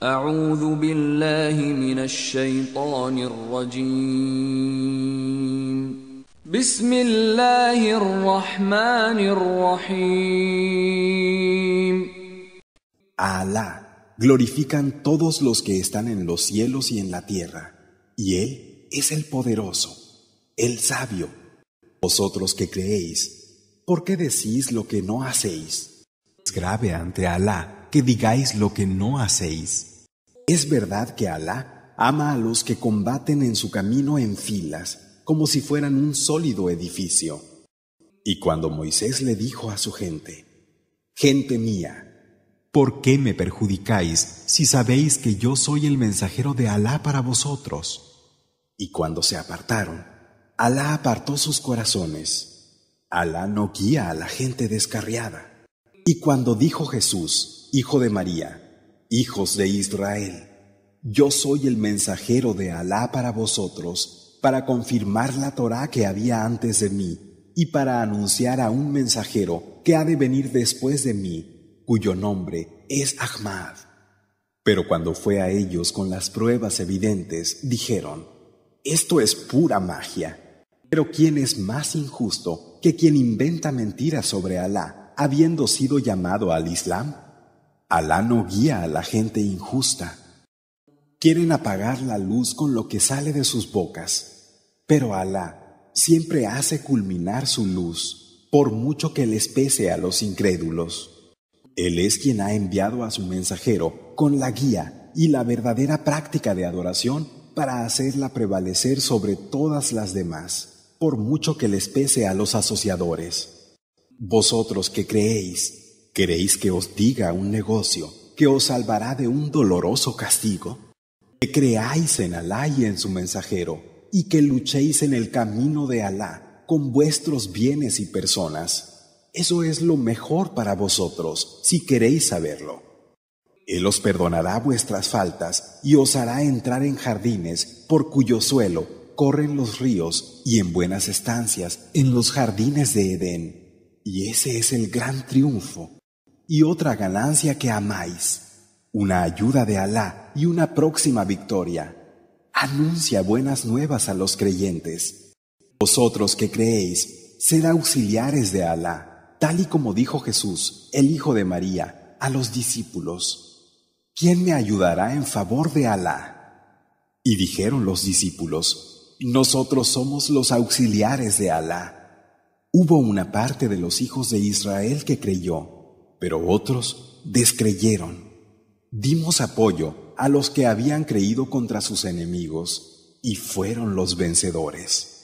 Alá, glorifican todos los que están en los cielos y en la tierra, y Él es el poderoso, el sabio. Vosotros que creéis, ¿por qué decís lo que no hacéis? Es grave ante Alá que digáis lo que no hacéis. Es verdad que Alá ama a los que combaten en su camino en filas, como si fueran un sólido edificio. Y cuando Moisés le dijo a su gente, Gente mía, ¿por qué me perjudicáis si sabéis que yo soy el mensajero de Alá para vosotros? Y cuando se apartaron, Alá apartó sus corazones. Alá no guía a la gente descarriada. Y cuando dijo Jesús, hijo de María, hijos de Israel, yo soy el mensajero de Alá para vosotros, para confirmar la Torá que había antes de mí, y para anunciar a un mensajero que ha de venir después de mí, cuyo nombre es Ahmad. Pero cuando fue a ellos con las pruebas evidentes, dijeron, Esto es pura magia. Pero ¿quién es más injusto que quien inventa mentiras sobre Alá, habiendo sido llamado al Islam? Alá no guía a la gente injusta. Quieren apagar la luz con lo que sale de sus bocas, pero Alá siempre hace culminar su luz, por mucho que les pese a los incrédulos. Él es quien ha enviado a su mensajero con la guía y la verdadera práctica de adoración para hacerla prevalecer sobre todas las demás, por mucho que les pese a los asociadores. Vosotros que creéis, ¿Queréis que os diga un negocio que os salvará de un doloroso castigo? Que creáis en Alá y en su mensajero, y que luchéis en el camino de Alá con vuestros bienes y personas. Eso es lo mejor para vosotros, si queréis saberlo. Él os perdonará vuestras faltas y os hará entrar en jardines por cuyo suelo corren los ríos y en buenas estancias en los jardines de Edén. Y ese es el gran triunfo y otra ganancia que amáis, una ayuda de Alá y una próxima victoria. Anuncia buenas nuevas a los creyentes. Vosotros que creéis, sed auxiliares de Alá, tal y como dijo Jesús, el Hijo de María, a los discípulos. ¿Quién me ayudará en favor de Alá? Y dijeron los discípulos, nosotros somos los auxiliares de Alá. Hubo una parte de los hijos de Israel que creyó pero otros descreyeron. Dimos apoyo a los que habían creído contra sus enemigos y fueron los vencedores.